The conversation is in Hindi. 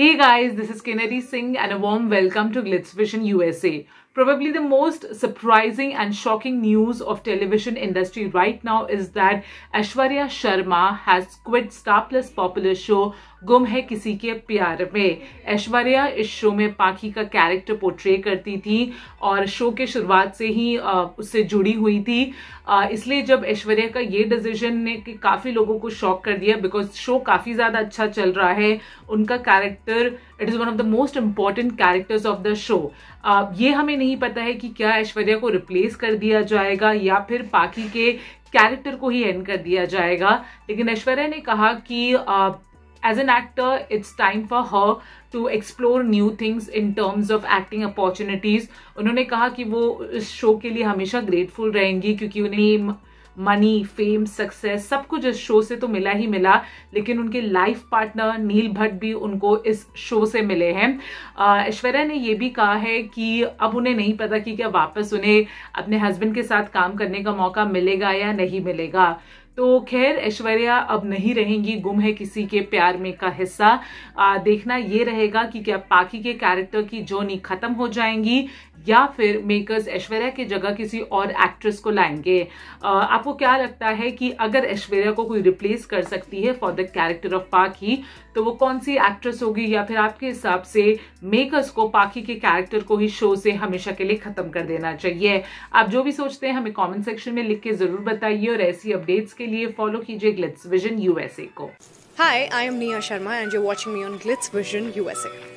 Hey guys, this is Kennedy Singh and a warm welcome to Glitz Vision USA. probably the most surprising and shocking news of television industry right now is that Ashwarya Sharma has quit Star Plus popular show गुम है किसी के प्यार में ऐश्वर्या इस शो में पाखी का कैरेक्टर पोर्ट्रे करती थी और शो के शुरुआत से ही उससे जुड़ी हुई थी इसलिए जब ऐश्वर्या का ये डिसीजन ने कि काफ़ी लोगों को शॉक कर दिया बिकॉज शो काफ़ी ज़्यादा अच्छा चल रहा है उनका character it is one of the most important characters of the show ये हमें नहीं नहीं पता है कि क्या ऐश्वर्या को रिप्लेस कर दिया जाएगा या फिर पाकि के कैरेक्टर को ही एंड कर दिया जाएगा लेकिन ऐश्वर्या ने कहा कि as an actor it's time for her to explore new things in terms of acting opportunities उन्होंने कहा कि वो इस शो के लिए हमेशा ग्रेटफुल रहेंगी क्योंकि उन्हें मनी फेम सक्सेस सब कुछ इस शो से तो मिला ही मिला लेकिन उनके लाइफ पार्टनर नील भट्ट भी उनको इस शो से मिले हैं ऐश्वर्या ने यह भी कहा है कि अब उन्हें नहीं पता कि क्या वापस उन्हें अपने हस्बैंड के साथ काम करने का मौका मिलेगा या नहीं मिलेगा तो खैर ऐश्वर्या अब नहीं रहेंगी गुम है किसी के प्यार में का हिस्सा आ, देखना ये रहेगा कि क्या पाकी के कैरेक्टर की जोनी खत्म हो जाएंगी या फिर मेकर्स ऐश्वर्या की जगह किसी और एक्ट्रेस को लाएंगे आ, आपको क्या लगता है कि अगर ऐश्वर्या को कोई रिप्लेस कर सकती है फॉर द कैरेक्टर ऑफ पाखी तो वो कौन सी एक्ट्रेस होगी या फिर आपके हिसाब से मेकर्स को पाखी के कैरेक्टर को ही शो से हमेशा के लिए ख़त्म कर देना चाहिए आप जो भी सोचते हैं हमें कॉमेंट सेक्शन में लिख के ज़रूर बताइए और ऐसी अपडेट्स के लिए फॉलो कीजिए ग्लिट्स विजन यूएसए को हाय I am Nia Sharma and you watching me on Glitz Vision USA